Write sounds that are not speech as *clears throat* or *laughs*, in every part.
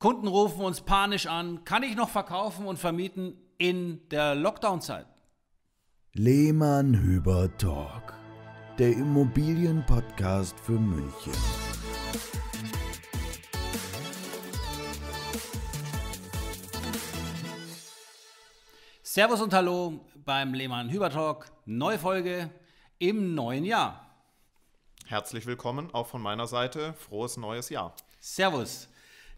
Kunden rufen uns panisch an, kann ich noch verkaufen und vermieten in der Lockdown-Zeit? Lehmann Hüber Talk, der Immobilienpodcast für München. Servus und Hallo beim Lehmann Hüber Talk, neue Folge im neuen Jahr. Herzlich willkommen auch von meiner Seite, frohes neues Jahr. Servus.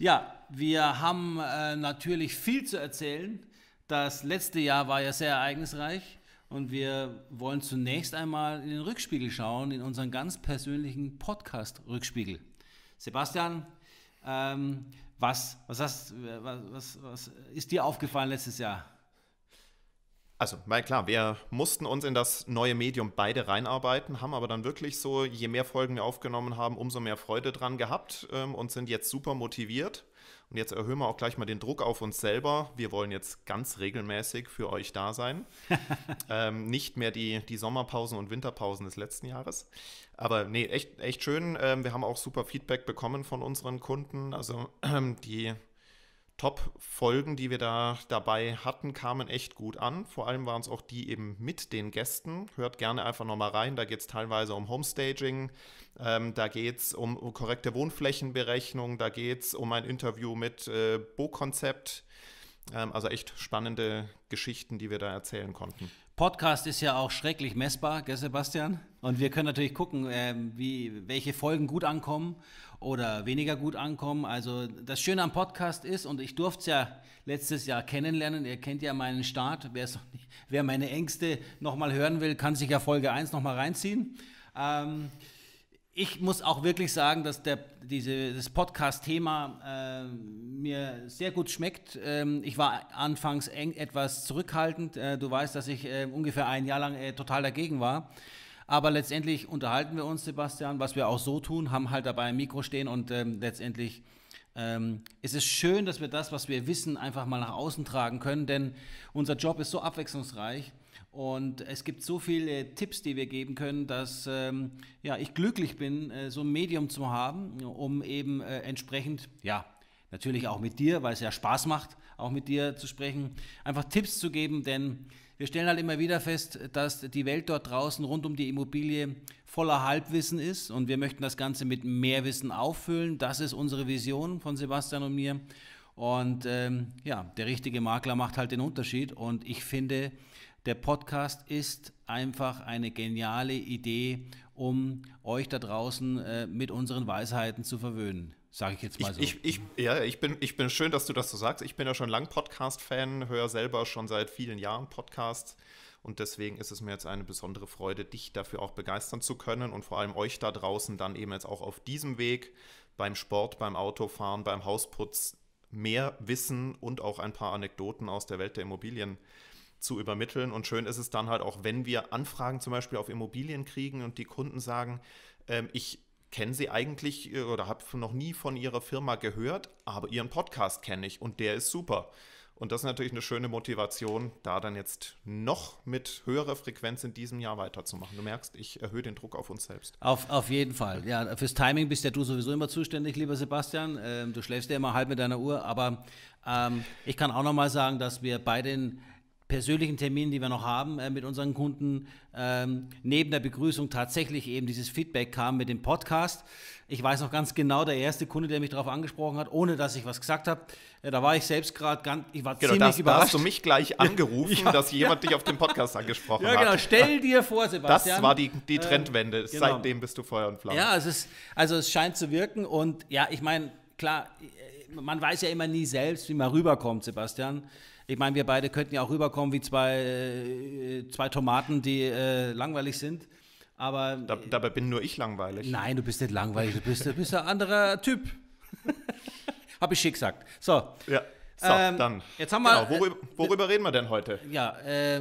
Ja, wir haben äh, natürlich viel zu erzählen. Das letzte Jahr war ja sehr ereignisreich und wir wollen zunächst einmal in den Rückspiegel schauen, in unseren ganz persönlichen Podcast-Rückspiegel. Sebastian, ähm, was, was, hast, äh, was, was, was ist dir aufgefallen letztes Jahr? Also, weil klar, wir mussten uns in das neue Medium beide reinarbeiten, haben aber dann wirklich so, je mehr Folgen wir aufgenommen haben, umso mehr Freude dran gehabt ähm, und sind jetzt super motiviert. Und jetzt erhöhen wir auch gleich mal den Druck auf uns selber. Wir wollen jetzt ganz regelmäßig für euch da sein. *laughs* ähm, nicht mehr die, die Sommerpausen und Winterpausen des letzten Jahres. Aber nee, echt, echt schön. Ähm, wir haben auch super Feedback bekommen von unseren Kunden. Also *clears throat* die Top-Folgen, die wir da dabei hatten, kamen echt gut an. Vor allem waren es auch die eben mit den Gästen. Hört gerne einfach nochmal rein. Da geht es teilweise um Homestaging, ähm, da geht es um korrekte Wohnflächenberechnung, da geht es um ein Interview mit äh, Bo-Konzept. Ähm, also echt spannende Geschichten, die wir da erzählen konnten. Podcast ist ja auch schrecklich messbar, gell, Sebastian? Und wir können natürlich gucken, äh, wie, welche Folgen gut ankommen oder weniger gut ankommen. Also das Schöne am Podcast ist, und ich durfte es ja letztes Jahr kennenlernen, ihr kennt ja meinen Start, wer meine Ängste nochmal hören will, kann sich ja Folge 1 nochmal reinziehen. Ähm, ich muss auch wirklich sagen, dass der, diese, das Podcast-Thema äh, mir sehr gut schmeckt. Ähm, ich war anfangs eng, etwas zurückhaltend. Äh, du weißt, dass ich äh, ungefähr ein Jahr lang äh, total dagegen war. Aber letztendlich unterhalten wir uns, Sebastian, was wir auch so tun, haben halt dabei ein Mikro stehen und ähm, letztendlich ähm, es schön, dass wir das, was wir wissen, einfach mal nach außen tragen können, denn unser Job ist so abwechslungsreich. Und es gibt so viele Tipps, die wir geben können, dass ähm, ja, ich glücklich bin, äh, so ein Medium zu haben, um eben äh, entsprechend, ja, natürlich auch mit dir, weil es ja Spaß macht, auch mit dir zu sprechen, einfach Tipps zu geben, denn wir stellen halt immer wieder fest, dass die Welt dort draußen rund um die Immobilie voller Halbwissen ist und wir möchten das Ganze mit mehr Wissen auffüllen. Das ist unsere Vision von Sebastian und mir. Und ähm, ja, der richtige Makler macht halt den Unterschied und ich finde, der Podcast ist einfach eine geniale Idee, um euch da draußen äh, mit unseren Weisheiten zu verwöhnen. Sage ich jetzt mal so. ich, ich, ja, ich bin, ich bin schön, dass du das so sagst. Ich bin ja schon lang Podcast-Fan, höre selber schon seit vielen Jahren Podcasts. Und deswegen ist es mir jetzt eine besondere Freude, dich dafür auch begeistern zu können und vor allem euch da draußen dann eben jetzt auch auf diesem Weg beim Sport, beim Autofahren, beim Hausputz mehr Wissen und auch ein paar Anekdoten aus der Welt der Immobilien äh, zu übermitteln. Und schön ist es dann halt auch, wenn wir Anfragen zum Beispiel auf Immobilien kriegen und die Kunden sagen, ähm, ich kenne Sie eigentlich äh, oder habe noch nie von Ihrer Firma gehört, aber Ihren Podcast kenne ich und der ist super. Und das ist natürlich eine schöne Motivation, da dann jetzt noch mit höherer Frequenz in diesem Jahr weiterzumachen. Du merkst, ich erhöhe den Druck auf uns selbst. Auf, auf jeden Fall. Ja, fürs Timing bist ja du sowieso immer zuständig, lieber Sebastian. Ähm, du schläfst ja immer halb mit deiner Uhr. Aber ähm, ich kann auch nochmal sagen, dass wir bei den persönlichen Terminen, die wir noch haben äh, mit unseren Kunden, ähm, neben der Begrüßung tatsächlich eben dieses Feedback kam mit dem Podcast. Ich weiß noch ganz genau, der erste Kunde, der mich darauf angesprochen hat, ohne dass ich was gesagt habe, äh, da war ich selbst gerade ganz, ich war genau, ziemlich das, überrascht. Da hast du mich gleich *laughs* angerufen, ja, dass jemand ja. dich auf dem Podcast angesprochen hat. Ja, genau. Hat. Stell dir vor, Sebastian. Das war die, die äh, Trendwende. Genau. Seitdem bist du Feuer und Flamme. Ja, es ist, also es scheint zu wirken und ja, ich meine, klar, äh, man weiß ja immer nie selbst, wie man rüberkommt, Sebastian. Ich meine, wir beide könnten ja auch rüberkommen wie zwei, äh, zwei Tomaten, die äh, langweilig sind. Aber. Da, dabei bin nur ich langweilig. Nein, du bist nicht langweilig, du bist, du bist ein anderer Typ. *laughs* Habe ich schick gesagt. So. Ja. So, ähm, dann. Jetzt haben wir, genau, worüber, äh, worüber reden wir denn heute? Ja, äh,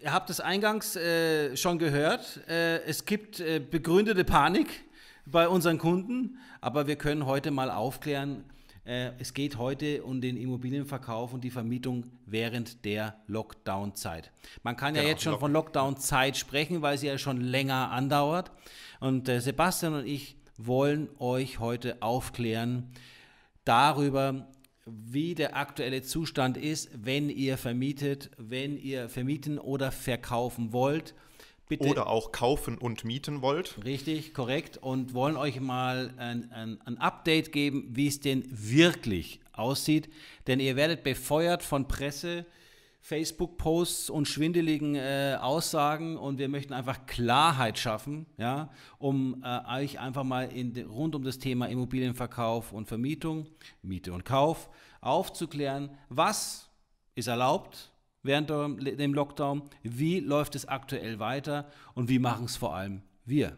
ihr habt es eingangs äh, schon gehört. Äh, es gibt äh, begründete Panik bei unseren Kunden, aber wir können heute mal aufklären, äh, es geht heute um den Immobilienverkauf und die Vermietung während der Lockdown-Zeit. Man kann genau, ja jetzt schon Lock von Lockdown-Zeit sprechen, weil sie ja schon länger andauert. Und äh, Sebastian und ich wollen euch heute aufklären darüber, wie der aktuelle Zustand ist, wenn ihr vermietet, wenn ihr vermieten oder verkaufen wollt Bitte. Oder auch kaufen und mieten wollt. Richtig, korrekt. Und wollen euch mal ein, ein, ein Update geben, wie es denn wirklich aussieht. Denn ihr werdet befeuert von Presse, Facebook-Posts und schwindeligen äh, Aussagen. Und wir möchten einfach Klarheit schaffen, ja, um äh, euch einfach mal in, rund um das Thema Immobilienverkauf und Vermietung, Miete und Kauf aufzuklären, was ist erlaubt, während dem Lockdown, wie läuft es aktuell weiter und wie machen es vor allem wir?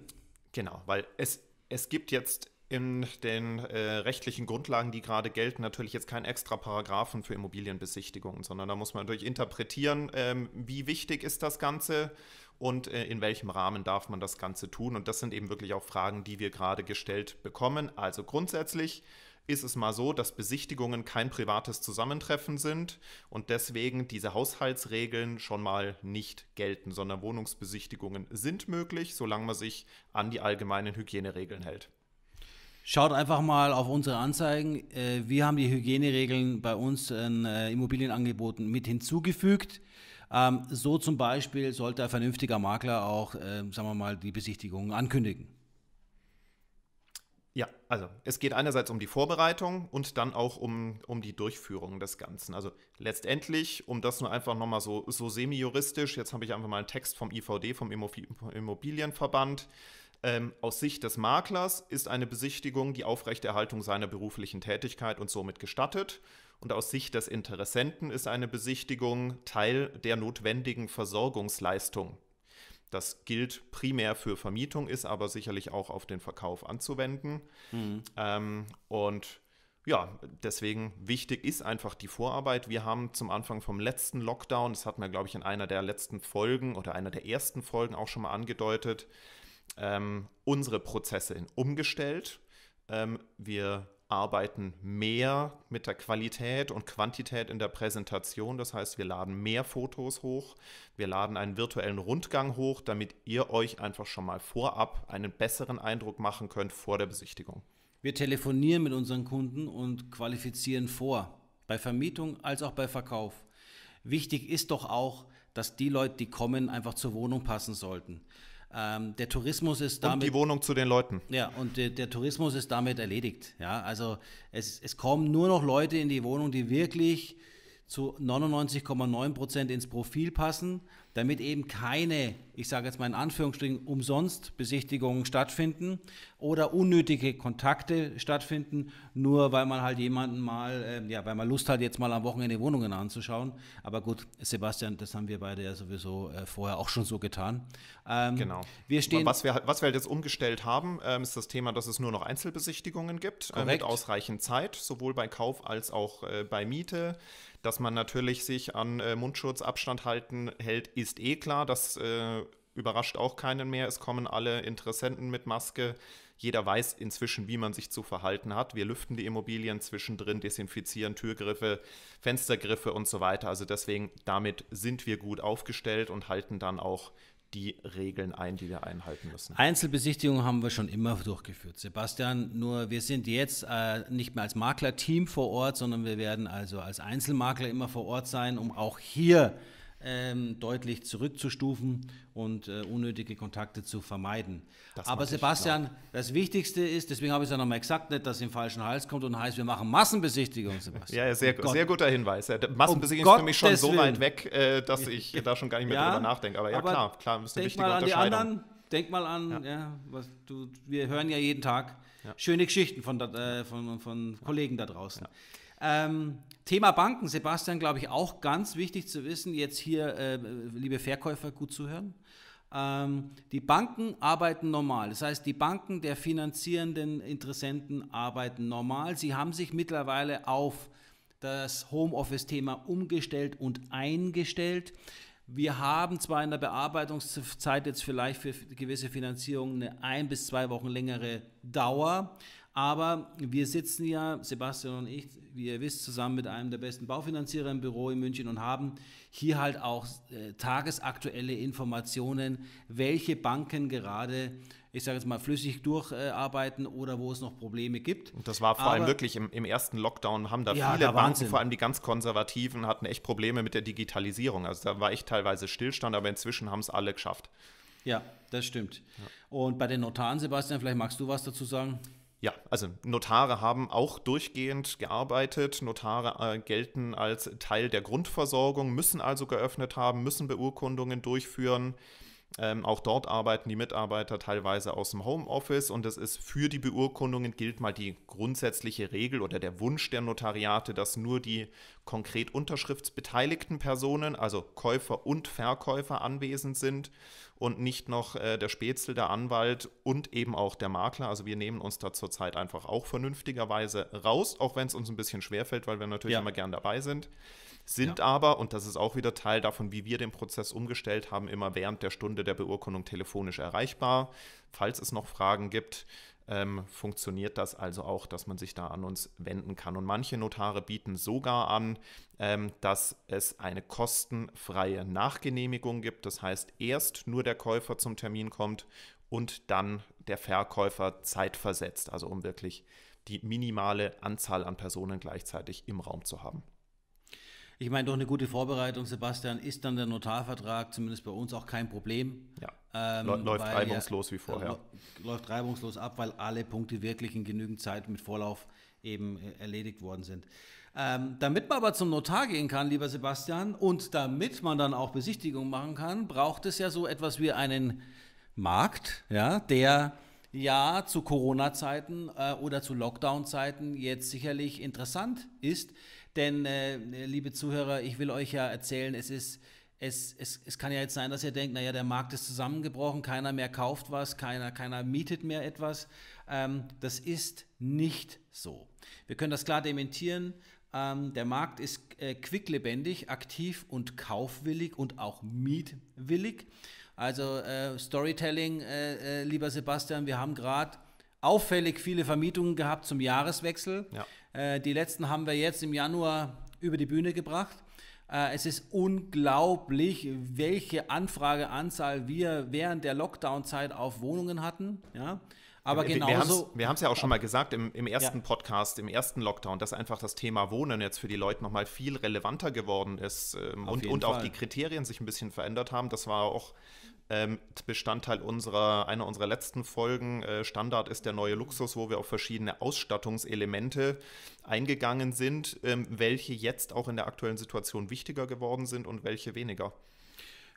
Genau, weil es, es gibt jetzt in den äh, rechtlichen Grundlagen, die gerade gelten, natürlich jetzt kein extra Paragraphen für Immobilienbesichtigungen, sondern da muss man natürlich interpretieren, ähm, wie wichtig ist das Ganze und äh, in welchem Rahmen darf man das Ganze tun. Und das sind eben wirklich auch Fragen, die wir gerade gestellt bekommen. Also grundsätzlich ist es mal so, dass Besichtigungen kein privates Zusammentreffen sind und deswegen diese Haushaltsregeln schon mal nicht gelten, sondern Wohnungsbesichtigungen sind möglich, solange man sich an die allgemeinen Hygieneregeln hält. Schaut einfach mal auf unsere Anzeigen. Äh, wir haben die Hygieneregeln bei uns in äh, Immobilienangeboten mit hinzugefügt. Ähm, so zum Beispiel sollte ein vernünftiger Makler auch, äh, sagen wir mal, die Besichtigungen ankündigen. Ja, also es geht einerseits um die Vorbereitung und dann auch um, um die Durchführung des Ganzen. Also letztendlich, um das nur einfach nochmal so, so semi-juristisch, jetzt habe ich einfach mal einen Text vom IVD, vom Immobilienverband. Ähm, aus Sicht des Maklers ist eine Besichtigung die Aufrechterhaltung seiner beruflichen Tätigkeit und somit gestattet. Und aus Sicht des Interessenten ist eine Besichtigung Teil der notwendigen Versorgungsleistung das gilt primär für Vermietung, ist aber sicherlich auch auf den Verkauf anzuwenden. Mhm. Ähm, und ja, deswegen wichtig ist einfach die Vorarbeit. Wir haben zum Anfang vom letzten Lockdown, das hatten wir, glaube ich, in einer der letzten Folgen oder einer der ersten Folgen auch schon mal angedeutet, ähm, unsere Prozesse umgestellt. Ähm, wir arbeiten mehr mit der Qualität und Quantität in der Präsentation. Das heißt, wir laden mehr Fotos hoch, wir laden einen virtuellen Rundgang hoch, damit ihr euch einfach schon mal vorab einen besseren Eindruck machen könnt vor der Besichtigung. Wir telefonieren mit unseren Kunden und qualifizieren vor, bei Vermietung als auch bei Verkauf. Wichtig ist doch auch, dass die Leute, die kommen, einfach zur Wohnung passen sollten. Ähm, der Tourismus ist damit. Und die Wohnung zu den Leuten. Ja, und der, der Tourismus ist damit erledigt. Ja, also es, es kommen nur noch Leute in die Wohnung, die wirklich zu 99,9 Prozent ins Profil passen damit eben keine, ich sage jetzt mal in Anführungsstrichen, umsonst Besichtigungen stattfinden oder unnötige Kontakte stattfinden, nur weil man halt jemanden mal, äh, ja, weil man Lust hat, jetzt mal am Wochenende Wohnungen anzuschauen. Aber gut, Sebastian, das haben wir beide ja sowieso äh, vorher auch schon so getan. Ähm, genau. Wir stehen was, wir, halt, was wir halt jetzt umgestellt haben, ähm, ist das Thema, dass es nur noch Einzelbesichtigungen gibt, äh, mit ausreichend Zeit, sowohl bei Kauf als auch äh, bei Miete dass man natürlich sich an äh, Mundschutz, Abstand halten hält, ist ist eh klar, das äh, überrascht auch keinen mehr. Es kommen alle Interessenten mit Maske. Jeder weiß inzwischen, wie man sich zu verhalten hat. Wir lüften die Immobilien zwischendrin, desinfizieren Türgriffe, Fenstergriffe und so weiter. Also deswegen, damit sind wir gut aufgestellt und halten dann auch die Regeln ein, die wir einhalten müssen. Einzelbesichtigungen haben wir schon immer durchgeführt, Sebastian. Nur wir sind jetzt äh, nicht mehr als Maklerteam vor Ort, sondern wir werden also als Einzelmakler immer vor Ort sein, um auch hier ähm, deutlich zurückzustufen und äh, unnötige Kontakte zu vermeiden. Das Aber Sebastian, das Wichtigste ist, deswegen habe ich es ja nochmal gesagt, nicht, dass es im falschen Hals kommt und heißt, wir machen Massenbesichtigung, Sebastian. ja, ja sehr, um sehr guter Hinweis. Massenbesichtigung um ist für mich schon so weit weg, äh, dass ich *laughs* da schon gar nicht mehr ja, drüber nachdenke. Aber ja, aber klar, klar, das ist eine wichtige mal an Die anderen, denk mal an, ja. was, du, wir hören ja jeden Tag schöne Geschichten von, äh, von, von Kollegen da draußen. Ähm, Thema Banken, Sebastian, glaube ich, auch ganz wichtig zu wissen, jetzt hier, äh, liebe Verkäufer, gut zuhören. Ähm, die Banken arbeiten normal. Das heißt, die Banken der finanzierenden Interessenten arbeiten normal. Sie haben sich mittlerweile auf das Homeoffice-Thema umgestellt und eingestellt. Wir haben zwar in der Bearbeitungszeit jetzt vielleicht für gewisse Finanzierungen eine ein bis zwei Wochen längere Dauer, aber wir sitzen ja, Sebastian und ich, wie ihr wisst, zusammen mit einem der besten Baufinanzierer im Büro in München und haben hier halt auch äh, tagesaktuelle Informationen, welche Banken gerade, ich sage jetzt mal, flüssig durcharbeiten äh, oder wo es noch Probleme gibt. Und das war vor Aber, allem wirklich im, im, ersten Lockdown, haben da ja, viele Banken, Wahnsinn. vor allem die ganz konservativen, hatten echt Probleme mit der Digitalisierung. Also da war echt teilweise Stillstand, aber inzwischen haben es alle geschafft. Ja, das stimmt. Ja. Und bei den Notaren, Sebastian, vielleicht magst du was dazu sagen? Ja, also Notare haben auch durchgehend gearbeitet. Notare äh, gelten als Teil der Grundversorgung, müssen also geöffnet haben, müssen Beurkundungen durchführen. Ähm, auch dort arbeiten die Mitarbeiter teilweise aus dem Homeoffice und es ist für die Beurkundungen gilt mal die grundsätzliche Regel oder der Wunsch der Notariate, dass nur die konkret unterschriftsbeteiligten Personen, also Käufer und Verkäufer anwesend sind und nicht noch äh, der Spätzle, der Anwalt und eben auch der Makler. Also wir nehmen uns da zurzeit einfach auch vernünftigerweise raus, auch wenn es uns ein bisschen schwerfällt, weil wir natürlich ja. immer gern dabei sind sind ja. aber, und das ist auch wieder Teil davon, wie wir den Prozess umgestellt haben, immer während der Stunde der Beurkundung telefonisch erreichbar. Falls es noch Fragen gibt, ähm, funktioniert das also auch, dass man sich da an uns wenden kann. Und manche Notare bieten sogar an, ähm, dass es eine kostenfreie Nachgenehmigung gibt. Das heißt, erst nur der Käufer zum Termin kommt und dann der Verkäufer zeitversetzt, also um wirklich die minimale Anzahl an Personen gleichzeitig im Raum zu haben. Ich meine, durch eine gute Vorbereitung, Sebastian, ist dann der Notarvertrag zumindest bei uns auch kein Problem. Ja. Ähm, läuft reibungslos ja, wie vorher. Äh, läuft reibungslos ab, weil alle Punkte wirklich in genügend Zeit mit Vorlauf eben äh, erledigt worden sind. Ähm, damit man aber zum Notar gehen kann, lieber Sebastian, und damit man dann auch Besichtigung machen kann, braucht es ja so etwas wie einen Markt, ja, der ja zu Corona-Zeiten äh, oder zu Lockdown-Zeiten jetzt sicherlich interessant ist. Denn, äh, liebe Zuhörer, ich will euch ja erzählen, es ist. Es, es, es kann ja jetzt sein, dass ihr denkt, naja, der Markt ist zusammengebrochen, keiner mehr kauft was, keiner, keiner mietet mehr etwas. Ähm, das ist nicht so. Wir können das klar dementieren. Ähm, der Markt ist äh, quicklebendig, aktiv und kaufwillig und auch mietwillig. Also äh, Storytelling, äh, äh lieber Sebastian, wir haben gerade auffällig viele Vermietungen gehabt zum Jahreswechsel. Ja. Äh, die letzten haben wir jetzt im Januar über die Bühne gebracht. Äh, es ist unglaublich, welche Anfrageanzahl wir während der Lockdown-Zeit auf Wohnungen hatten. Ja? Aber genauso. Wir haben es ja auch schon mal gesagt im, im ersten ja. Podcast, im ersten Lockdown, dass einfach das Thema Wohnen jetzt für die Leute nochmal viel relevanter geworden ist ähm, und, und auch die Kriterien sich ein bisschen verändert haben. Das war auch ähm, Bestandteil unserer, einer unserer letzten Folgen. Äh, Standard ist der neue Luxus, wo wir auf verschiedene Ausstattungselemente eingegangen sind, ähm, welche jetzt auch in der aktuellen Situation wichtiger geworden sind und welche weniger.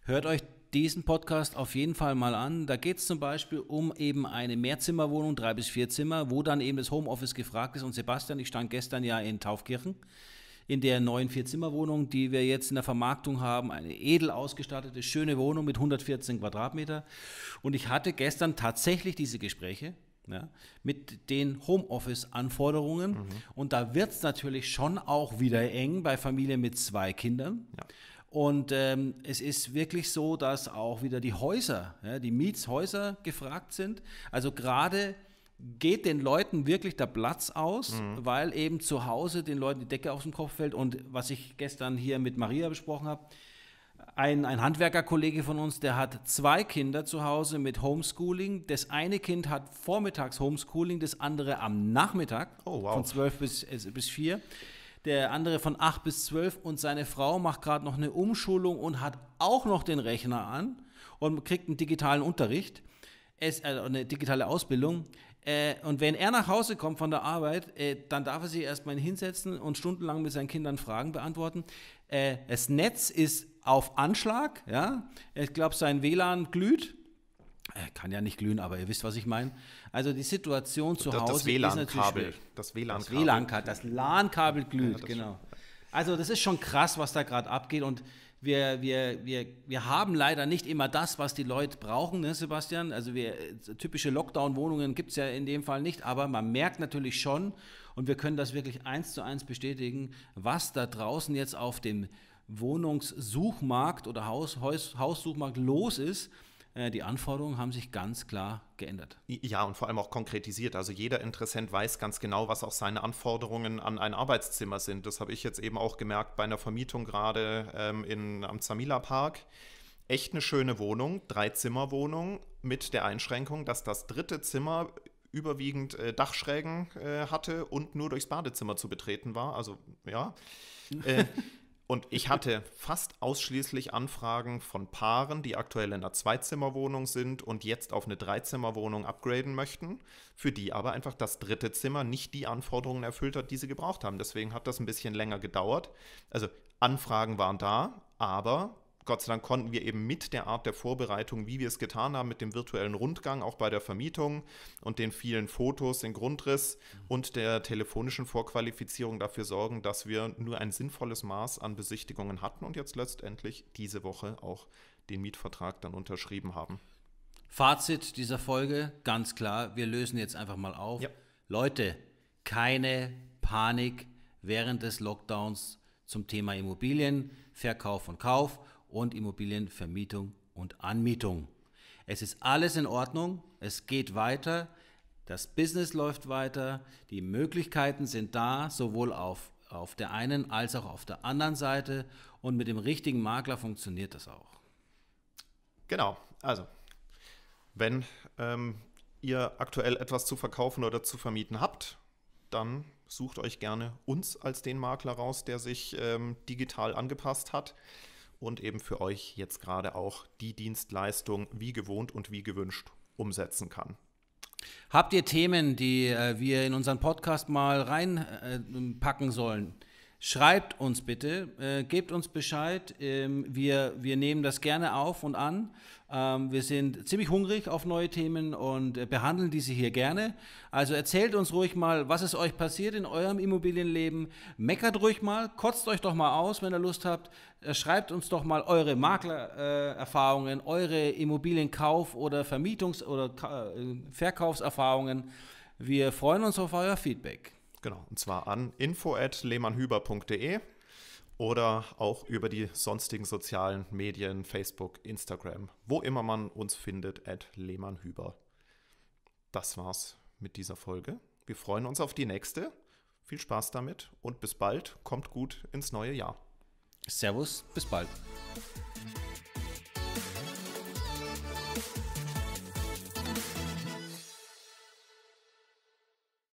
Hört euch diesen Podcast auf jeden Fall mal an. Da geht es zum Beispiel um eben eine Mehrzimmerwohnung, drei bis vier Zimmer, wo dann eben das Homeoffice gefragt ist. Und Sebastian, ich stand gestern ja in Taufkirchen in der neuen Vierzimmerwohnung, die wir jetzt in der Vermarktung haben. Eine edel ausgestattete, schöne Wohnung mit 114 Quadratmeter. Und ich hatte gestern tatsächlich diese Gespräche. Ja, mit den Homeoffice-Anforderungen. Mhm. Und da wird es natürlich schon auch wieder eng bei Familien mit zwei Kindern. Ja. Und ähm, es ist wirklich so, dass auch wieder die Häuser, ja, die Mietshäuser gefragt sind. Also gerade geht den Leuten wirklich der Platz aus, mhm. weil eben zu Hause den Leuten die Decke aus dem Kopf fällt. Und was ich gestern hier mit Maria besprochen habe, ein, ein Handwerkerkollege von uns, der hat zwei Kinder zu Hause mit Homeschooling. Das eine Kind hat vormittags Homeschooling, das andere am Nachmittag oh, wow. von 12 bis, äh, bis 4. Der andere von 8 bis 12 und seine Frau macht gerade noch eine Umschulung und hat auch noch den Rechner an und kriegt einen digitalen Unterricht, es, äh, eine digitale Ausbildung. Äh, und wenn er nach Hause kommt von der Arbeit, äh, dann darf er sich erstmal hinsetzen und stundenlang mit seinen Kindern Fragen beantworten. Äh, das Netz ist auf Anschlag, ja. Ich glaube, sein WLAN glüht. Äh, kann ja nicht glühen, aber ihr wisst, was ich meine. Also die Situation zu das, Hause das ist natürlich Kabel, Das WLAN-Kabel. Das, WLAN das LAN-Kabel glüht, ja, genau. Also das ist schon krass, was da gerade abgeht und wir, wir, wir, wir haben leider nicht immer das, was die Leute brauchen, ne, Sebastian. Also wir, typische Lockdown-Wohnungen gibt es ja in dem Fall nicht, aber man merkt natürlich schon, und wir können das wirklich eins zu eins bestätigen, was da draußen jetzt auf dem Wohnungssuchmarkt oder Haus, Haus, Haussuchmarkt los ist äh, die Anforderungen haben sich ganz klar geändert. Ja, und vor allem auch konkretisiert. Also jeder Interessent weiß ganz genau, was auch seine Anforderungen an ein Arbeitszimmer sind. Das habe ich jetzt eben auch gemerkt bei einer Vermietung gerade ähm, in, am Zamila Park. Echt eine schöne Wohnung, Drei-Zimmer-Wohnung mit der Einschränkung, dass das dritte Zimmer überwiegend äh, Dachschrägen äh, hatte und nur durchs Badezimmer zu betreten war. Also ja. *laughs* Äh, und ich hatte fast ausschließlich Anfragen von Paaren, die aktuell in einer Zweizimmerwohnung sind und jetzt auf eine Dreizimmerwohnung upgraden möchten, für die aber einfach das dritte Zimmer nicht die Anforderungen erfüllt hat, die sie gebraucht haben. Deswegen hat das ein bisschen länger gedauert. Also Anfragen waren da, aber Gott sei Dank konnten wir eben mit der Art der Vorbereitung, wie wir es getan haben, mit dem virtuellen Rundgang, auch bei der Vermietung und den vielen Fotos, den Grundriss und der telefonischen Vorqualifizierung dafür sorgen, dass wir nur ein sinnvolles Maß an Besichtigungen hatten und jetzt letztendlich diese Woche auch den Mietvertrag dann unterschrieben haben. Fazit dieser Folge, ganz klar, wir lösen jetzt einfach mal auf. Ja. Leute, keine Panik während des Lockdowns zum Thema Immobilien, Verkauf und Kauf und Immobilienvermietung und Anmietung. Es ist alles in Ordnung, es geht weiter, das Business läuft weiter, die Möglichkeiten sind da, sowohl auf, auf der einen als auch auf der anderen Seite und mit dem richtigen Makler funktioniert das auch. Genau, also wenn ähm, ihr aktuell etwas zu verkaufen oder zu vermieten habt, dann sucht euch gerne uns als den Makler raus, der sich ähm, digital angepasst hat und eben für euch jetzt gerade auch die Dienstleistung wie gewohnt und wie gewünscht umsetzen kann. Habt ihr Themen, die äh, wir in unseren Podcast mal reinpacken sollen? Schreibt uns bitte, äh, gebt uns Bescheid. Ähm, wir, wir nehmen das gerne auf und an. Ähm, wir sind ziemlich hungrig auf neue Themen und äh, behandeln diese hier gerne. Also erzählt uns ruhig mal, was es euch passiert in eurem Immobilienleben. Meckert ruhig mal, kotzt euch doch mal aus, wenn ihr Lust habt. Äh, schreibt uns doch mal eure Maklererfahrungen, äh, eure Immobilienkauf- oder Vermietungs- oder äh, Verkaufserfahrungen. Wir freuen uns auf euer Feedback. Genau, und zwar an info.lehmannhüber.de oder auch über die sonstigen sozialen Medien, Facebook, Instagram, wo immer man uns findet, at lehmannhüber. Das war's mit dieser Folge. Wir freuen uns auf die nächste. Viel Spaß damit und bis bald. Kommt gut ins neue Jahr. Servus, bis bald.